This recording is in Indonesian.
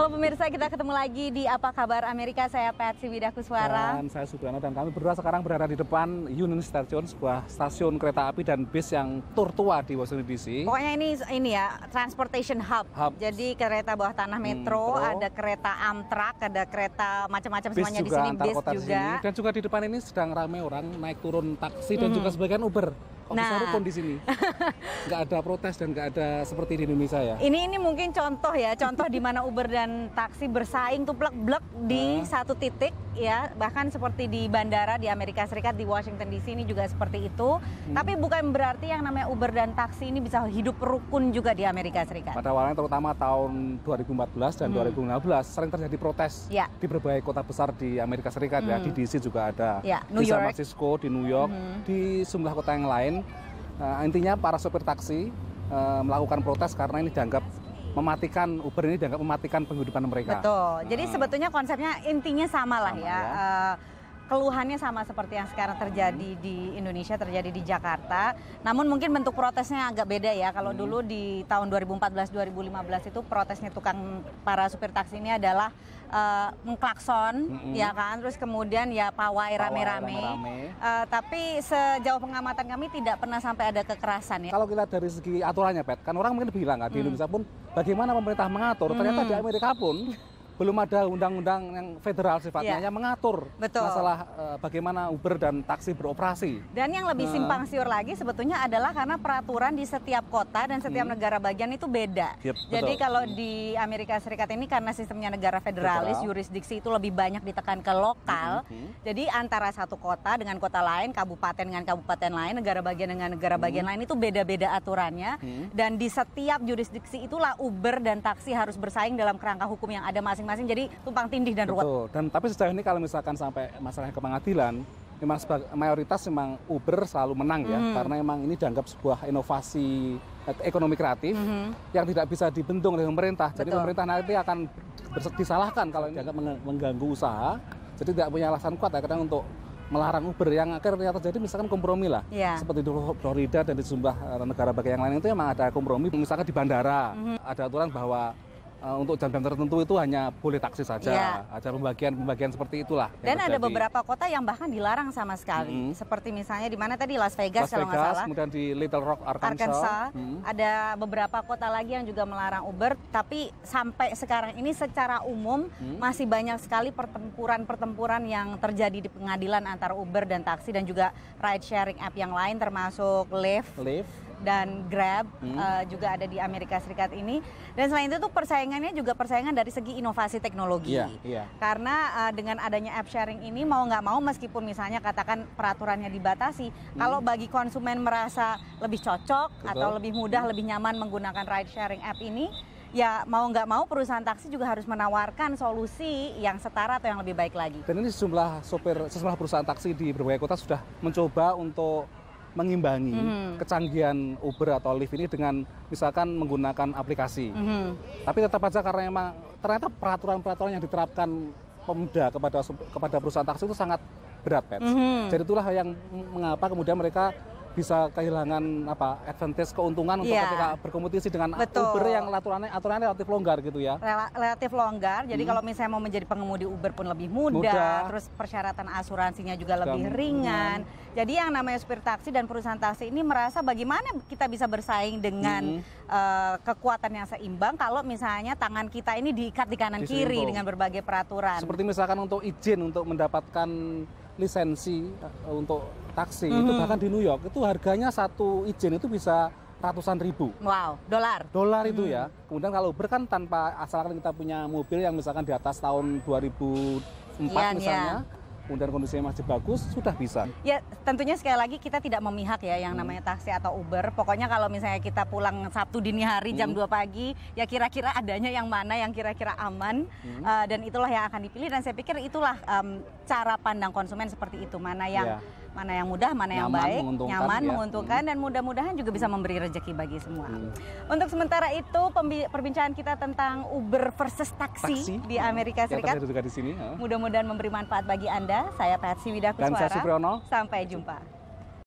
Halo pemirsa, kita ketemu lagi di Apa Kabar Amerika. Saya Patsy Widakuswara. Dan saya Subrana dan kami berdua sekarang berada di depan Union Station, sebuah stasiun kereta api dan bis yang tur tua di Washington DC. Pokoknya ini ini ya, transportation hub. hub. Jadi kereta bawah tanah hmm, metro, hmm, ada kereta Amtrak, ada kereta macam-macam semuanya juga, di sini, bis juga. sini. Dan juga di depan ini sedang ramai orang naik turun taksi -hmm. dan juga sebagian Uber nah. rukun di sini. nggak ada protes dan gak ada seperti di Indonesia ya. Ini ini mungkin contoh ya, contoh di mana Uber dan taksi bersaing tuplek-blek di nah. satu titik ya, bahkan seperti di bandara di Amerika Serikat di Washington di sini juga seperti itu. Hmm. Tapi bukan berarti yang namanya Uber dan taksi ini bisa hidup rukun juga di Amerika Serikat. Pada awalnya terutama tahun 2014 dan hmm. 2016 sering terjadi protes ya. di berbagai kota besar di Amerika Serikat hmm. ya di hmm. DC juga ada ya, New di San Francisco di New York hmm. di sejumlah kota yang lain uh, intinya para sopir taksi uh, melakukan protes karena ini dianggap mematikan Uber ini dianggap mematikan penghidupan mereka. Betul. Jadi uh, sebetulnya konsepnya intinya sama lah ya. ya. Uh, keluhannya sama seperti yang sekarang terjadi hmm. di Indonesia terjadi di Jakarta. Namun mungkin bentuk protesnya agak beda ya. Kalau hmm. dulu di tahun 2014 2015 itu protesnya tukang para supir taksi ini adalah uh, mengklakson hmm. ya kan. Terus kemudian ya pawai rame-rame. Uh, tapi sejauh pengamatan kami tidak pernah sampai ada kekerasan ya. Kalau kita dari segi aturannya Pet, kan orang mungkin bilang kan hmm. di Indonesia pun bagaimana pemerintah mengatur, hmm. ternyata di hmm. Amerika pun belum ada undang-undang yang federal sifatnya yeah. yang mengatur Betul. masalah uh, bagaimana Uber dan taksi beroperasi. Dan yang lebih eh. simpang siur lagi sebetulnya adalah karena peraturan di setiap kota dan setiap hmm. negara bagian itu beda. Yep, Jadi betul. kalau di Amerika Serikat ini karena sistemnya negara federalis, federal. yurisdiksi itu lebih banyak ditekan ke lokal. Hmm, hmm, hmm. Jadi antara satu kota dengan kota lain, kabupaten dengan kabupaten lain, negara bagian dengan negara hmm. bagian lain itu beda-beda aturannya. Hmm. Dan di setiap yurisdiksi itulah Uber dan taksi harus bersaing dalam kerangka hukum yang ada masing-masing masing-masing jadi tumpang tindih dan ruwet. Dan tapi sejauh ini kalau misalkan sampai masalah ke pengadilan, memang mayoritas memang Uber selalu menang ya mm. karena memang ini dianggap sebuah inovasi eh, ekonomi kreatif -hmm. yang tidak bisa dibendung oleh pemerintah. Betul. Jadi pemerintah nanti akan disalahkan kalau dianggap mengganggu usaha. Jadi tidak punya alasan kuat ya kadang untuk melarang Uber yang akhirnya terjadi misalkan kompromi lah ya. seperti di Florida dan di sejumlah eh, negara bagian yang lain itu memang ada kompromi misalkan di bandara mm -hmm. ada aturan bahwa Eh, untuk jam-jam tertentu itu hanya boleh taksi saja. Ya. Ada pembagian-pembagian seperti itulah. Dan ada beberapa kota yang bahkan dilarang sama sekali. -hmm. Seperti misalnya di mana tadi Las Vegas Las kalau nggak salah. Kemudian di Little Rock Arkansas. Arkansas. -hmm. Ada beberapa kota lagi yang juga melarang Uber, tapi sampai sekarang ini secara umum -hmm. masih banyak sekali pertempuran-pertempuran yang terjadi di pengadilan antara Uber dan taksi dan juga ride sharing app yang lain termasuk Lyft. Lyft dan Grab hmm. uh, juga ada di Amerika Serikat ini. Dan selain itu tuh persaingannya juga persaingan dari segi inovasi teknologi. Yeah, yeah. Karena uh, dengan adanya app sharing ini mau nggak mau meskipun misalnya katakan peraturannya dibatasi, hmm. kalau bagi konsumen merasa lebih cocok Betul. atau lebih mudah, hmm. lebih nyaman menggunakan ride sharing app ini, ya mau nggak mau perusahaan taksi juga harus menawarkan solusi yang setara atau yang lebih baik lagi. Dan ini sejumlah sopir, sejumlah perusahaan taksi di berbagai kota sudah mencoba untuk mengimbangi mm -hmm. kecanggihan Uber atau Lyft ini dengan misalkan menggunakan aplikasi. Mm -hmm. Tapi tetap saja karena memang ternyata peraturan-peraturan yang diterapkan Pemda kepada kepada perusahaan taksi itu sangat berat, Pets. Mm -hmm. Jadi itulah yang mengapa kemudian mereka bisa kehilangan apa advantage keuntungan untuk yeah. ketika berkompetisi dengan Betul. Uber yang aturannya aturannya relatif longgar gitu ya. relatif longgar. Jadi hmm. kalau misalnya mau menjadi pengemudi Uber pun lebih mudah, mudah. terus persyaratan asuransinya juga Sekarang. lebih ringan. Hmm. Jadi yang namanya supir taksi dan perusahaan taksi ini merasa bagaimana kita bisa bersaing dengan hmm. uh, kekuatan yang seimbang kalau misalnya tangan kita ini diikat di kanan Disimpul. kiri dengan berbagai peraturan. Seperti misalkan untuk izin untuk mendapatkan lisensi eh, untuk taksi mm -hmm. itu mhm. bahkan di New York itu harganya satu izin itu bisa ratusan ribu. Wow, dolar. Dolar itu hmm. ya. Kemudian kalau Uber kan tanpa asalkan kita punya mobil yang misalkan di atas tahun 2004 Iyan, iya. misalnya, kemudian kondisinya masih bagus, sudah bisa. Ya, tentunya sekali lagi kita tidak memihak ya yang hmm. namanya taksi atau Uber. Pokoknya kalau misalnya kita pulang Sabtu dini hari jam hmm. 2 pagi, ya kira-kira adanya yang mana yang kira-kira aman hmm. uh, dan itulah yang akan dipilih dan saya pikir itulah um, cara pandang konsumen seperti itu, mana yang yeah mana yang mudah, mana nyaman, yang baik, menguntungkan, nyaman, ya. menguntungkan, hmm. dan mudah-mudahan juga bisa memberi rezeki bagi semua. Hmm. Untuk sementara itu perbincangan kita tentang Uber versus taksi, taksi. di hmm. Amerika ya, Serikat. Ya. Mudah-mudahan memberi manfaat bagi anda. Saya Patsy Widakuswara. Dan saya Supriyono. Sampai jumpa.